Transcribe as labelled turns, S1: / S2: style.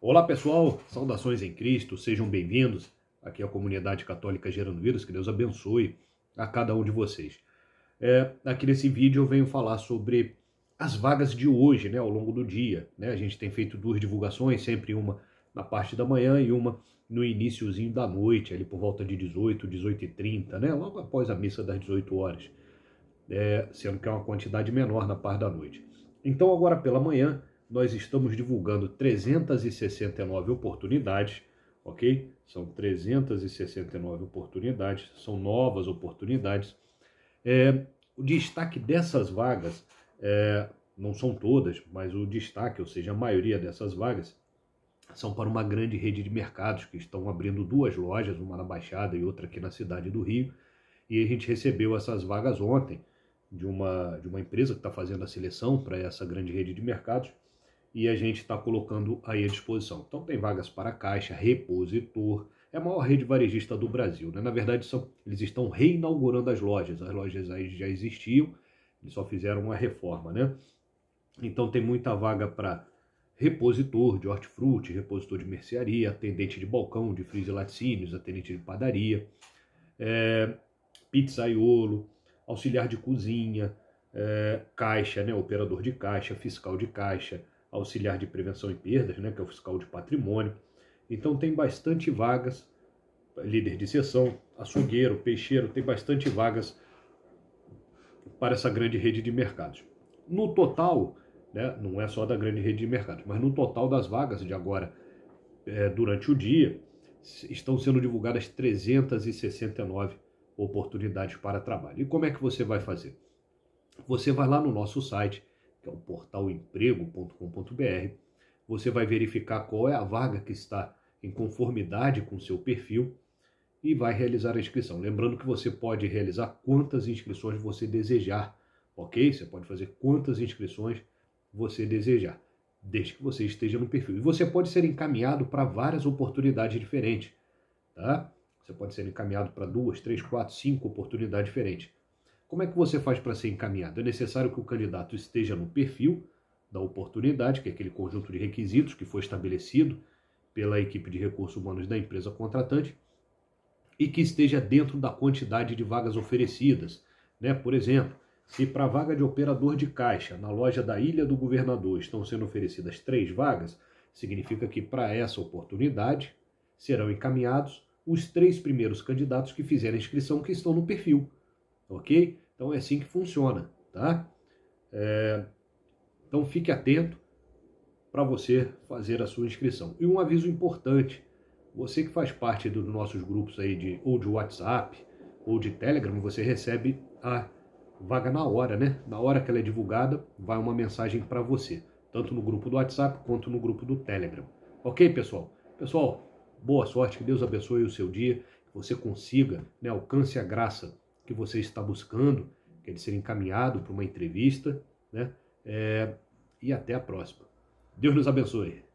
S1: Olá pessoal, saudações em Cristo, sejam bem-vindos aqui à comunidade católica Gerando Vírus, que Deus abençoe a cada um de vocês. É, aqui nesse vídeo eu venho falar sobre as vagas de hoje, né, ao longo do dia. Né? A gente tem feito duas divulgações, sempre uma na parte da manhã e uma no iníciozinho da noite, ali por volta de 18, 18 e 30, né, logo após a missa das 18 horas, é, sendo que é uma quantidade menor na parte da noite. Então agora pela manhã nós estamos divulgando 369 oportunidades, ok? São 369 oportunidades, são novas oportunidades. É, o destaque dessas vagas, é, não são todas, mas o destaque, ou seja, a maioria dessas vagas, são para uma grande rede de mercados que estão abrindo duas lojas, uma na Baixada e outra aqui na cidade do Rio. E a gente recebeu essas vagas ontem de uma, de uma empresa que está fazendo a seleção para essa grande rede de mercados e a gente está colocando aí à disposição. Então tem vagas para caixa, repositor, é a maior rede varejista do Brasil. Né? Na verdade, são, eles estão reinaugurando as lojas. As lojas aí já existiam, eles só fizeram uma reforma. Né? Então tem muita vaga para repositor de hortifruti, repositor de mercearia, atendente de balcão, de frizz e laticínios, atendente de padaria, é, pizzaiolo, auxiliar de cozinha, é, caixa, né, operador de caixa, fiscal de caixa, auxiliar de prevenção e perdas, né, que é o fiscal de patrimônio. Então tem bastante vagas, líder de sessão, açougueiro, peixeiro, tem bastante vagas para essa grande rede de mercados. No total, né, não é só da grande rede de mercados, mas no total das vagas de agora é, durante o dia, estão sendo divulgadas 369 oportunidades para trabalho. E como é que você vai fazer? Você vai lá no nosso site que é o portal emprego.com.br, você vai verificar qual é a vaga que está em conformidade com o seu perfil e vai realizar a inscrição. Lembrando que você pode realizar quantas inscrições você desejar, ok? Você pode fazer quantas inscrições você desejar, desde que você esteja no perfil. E você pode ser encaminhado para várias oportunidades diferentes, tá? Você pode ser encaminhado para duas, três, quatro, cinco oportunidades diferentes. Como é que você faz para ser encaminhado? É necessário que o candidato esteja no perfil da oportunidade, que é aquele conjunto de requisitos que foi estabelecido pela equipe de recursos humanos da empresa contratante, e que esteja dentro da quantidade de vagas oferecidas. Né? Por exemplo, se para a vaga de operador de caixa na loja da Ilha do Governador estão sendo oferecidas três vagas, significa que para essa oportunidade serão encaminhados os três primeiros candidatos que fizerem inscrição que estão no perfil ok? Então é assim que funciona, tá? É, então fique atento para você fazer a sua inscrição. E um aviso importante, você que faz parte dos nossos grupos aí de ou de WhatsApp ou de Telegram, você recebe a vaga na hora, né? Na hora que ela é divulgada, vai uma mensagem para você, tanto no grupo do WhatsApp quanto no grupo do Telegram. OK, pessoal? Pessoal, boa sorte, que Deus abençoe o seu dia, que você consiga, né, alcance a graça que você está buscando, quer é ser encaminhado para uma entrevista, né? É, e até a próxima. Deus nos abençoe.